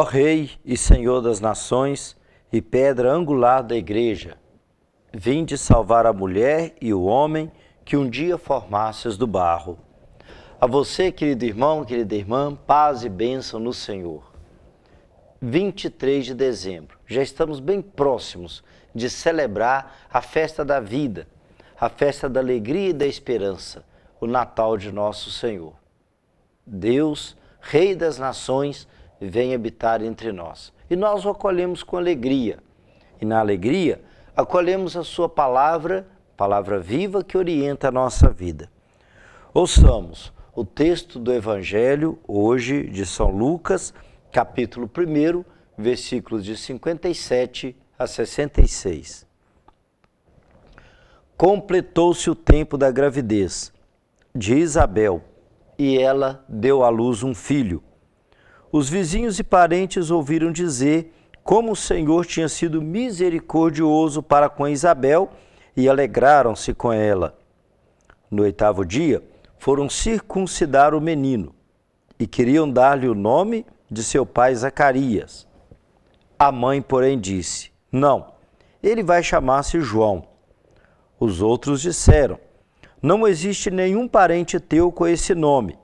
ó Rei e Senhor das nações e pedra angular da igreja, vinde salvar a mulher e o homem que um dia formastes do barro. A você, querido irmão, querida irmã, paz e bênção no Senhor. 23 de dezembro, já estamos bem próximos de celebrar a festa da vida, a festa da alegria e da esperança, o Natal de nosso Senhor. Deus, Rei das nações, vem habitar entre nós. E nós o acolhemos com alegria. E na alegria, acolhemos a Sua palavra, palavra viva que orienta a nossa vida. Ouçamos o texto do Evangelho hoje de São Lucas, capítulo 1, versículos de 57 a 66. Completou-se o tempo da gravidez de Isabel e ela deu à luz um filho os vizinhos e parentes ouviram dizer como o Senhor tinha sido misericordioso para com Isabel e alegraram-se com ela. No oitavo dia, foram circuncidar o menino e queriam dar-lhe o nome de seu pai Zacarias. A mãe, porém, disse: Não, ele vai chamar-se João. Os outros disseram: Não existe nenhum parente teu com esse nome.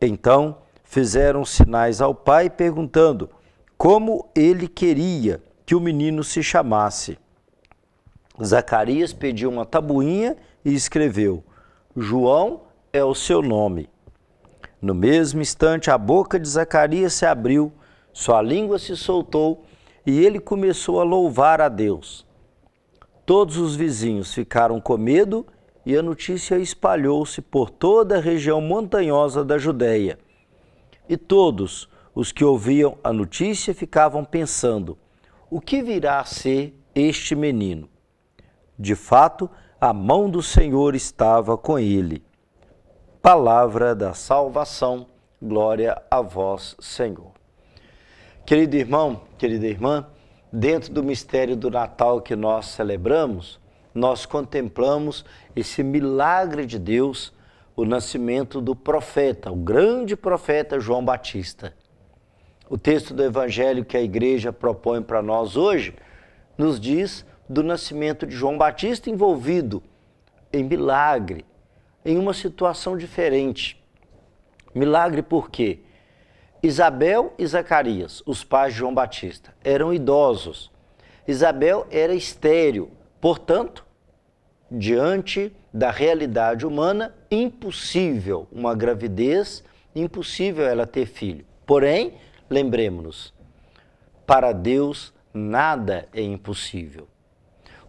Então fizeram sinais ao pai perguntando como ele queria que o menino se chamasse. Zacarias pediu uma tabuinha e escreveu: João é o seu nome. No mesmo instante, a boca de Zacarias se abriu, sua língua se soltou e ele começou a louvar a Deus. Todos os vizinhos ficaram com medo e a notícia espalhou-se por toda a região montanhosa da Judéia. E todos os que ouviam a notícia ficavam pensando: o que virá a ser este menino? De fato, a mão do Senhor estava com ele. Palavra da salvação, glória a vós, Senhor. Querido irmão, querida irmã, dentro do mistério do Natal que nós celebramos, nós contemplamos esse milagre de Deus o nascimento do profeta, o grande profeta João Batista. O texto do evangelho que a igreja propõe para nós hoje nos diz do nascimento de João Batista envolvido em milagre, em uma situação diferente. Milagre por quê? Isabel e Zacarias, os pais de João Batista, eram idosos. Isabel era estéril, portanto, diante da realidade humana, impossível uma gravidez, impossível ela ter filho. Porém, lembremos-nos, para Deus nada é impossível.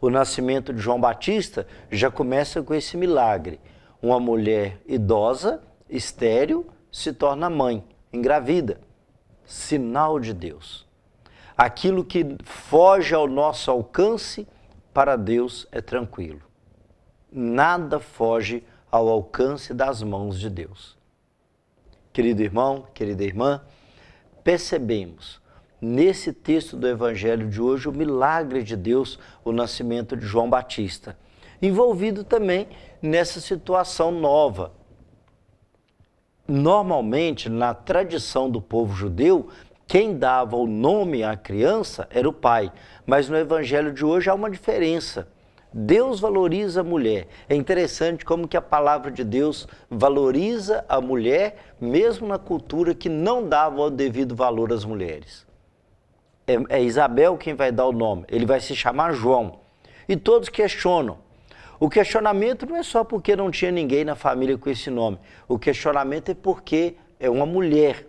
O nascimento de João Batista já começa com esse milagre. Uma mulher idosa, estéril, se torna mãe, engravida. Sinal de Deus. Aquilo que foge ao nosso alcance, para Deus é tranquilo nada foge ao alcance das mãos de Deus. Querido irmão, querida irmã, percebemos nesse texto do Evangelho de hoje o milagre de Deus, o nascimento de João Batista, envolvido também nessa situação nova. Normalmente, na tradição do povo judeu, quem dava o nome à criança era o pai, mas no Evangelho de hoje há uma diferença Deus valoriza a mulher. É interessante como que a palavra de Deus valoriza a mulher, mesmo na cultura que não dava o devido valor às mulheres. É, é Isabel quem vai dar o nome, ele vai se chamar João. E todos questionam. O questionamento não é só porque não tinha ninguém na família com esse nome. O questionamento é porque é uma mulher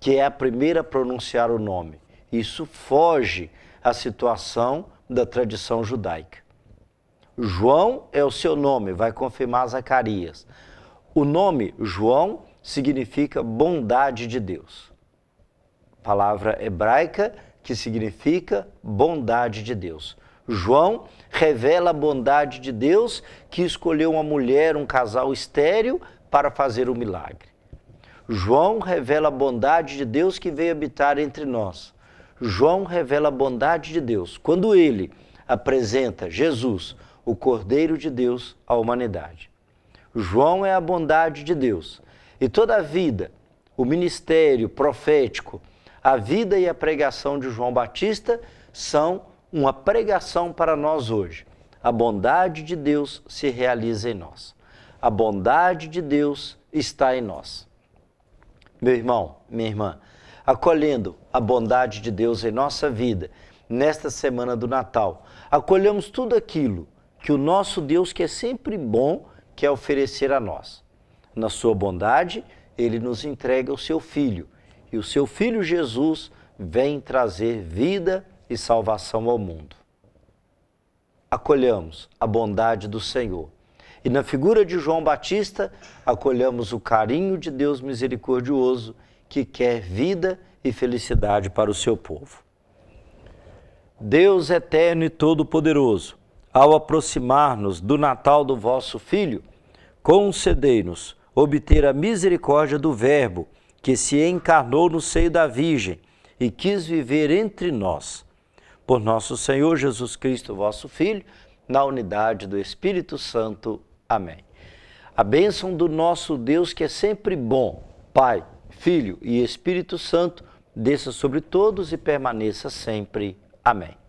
que é a primeira a pronunciar o nome. Isso foge à situação da tradição judaica. João é o seu nome, vai confirmar Zacarias. O nome João significa bondade de Deus. Palavra hebraica que significa bondade de Deus. João revela a bondade de Deus que escolheu uma mulher, um casal estéril, para fazer o um milagre. João revela a bondade de Deus que veio habitar entre nós. João revela a bondade de Deus. Quando ele apresenta Jesus o Cordeiro de Deus à humanidade. João é a bondade de Deus. E toda a vida, o ministério profético, a vida e a pregação de João Batista são uma pregação para nós hoje. A bondade de Deus se realiza em nós. A bondade de Deus está em nós. Meu irmão, minha irmã, acolhendo a bondade de Deus em nossa vida, nesta semana do Natal, acolhemos tudo aquilo que o nosso Deus, que é sempre bom, quer oferecer a nós. Na sua bondade, ele nos entrega o seu Filho, e o seu Filho Jesus vem trazer vida e salvação ao mundo. Acolhamos a bondade do Senhor. E na figura de João Batista, acolhamos o carinho de Deus misericordioso que quer vida e felicidade para o seu povo. Deus eterno e todo-poderoso, ao aproximar-nos do Natal do vosso Filho, concedei-nos obter a misericórdia do Verbo, que se encarnou no seio da Virgem e quis viver entre nós. Por nosso Senhor Jesus Cristo, vosso Filho, na unidade do Espírito Santo. Amém. A bênção do nosso Deus, que é sempre bom, Pai, Filho e Espírito Santo, desça sobre todos e permaneça sempre. Amém.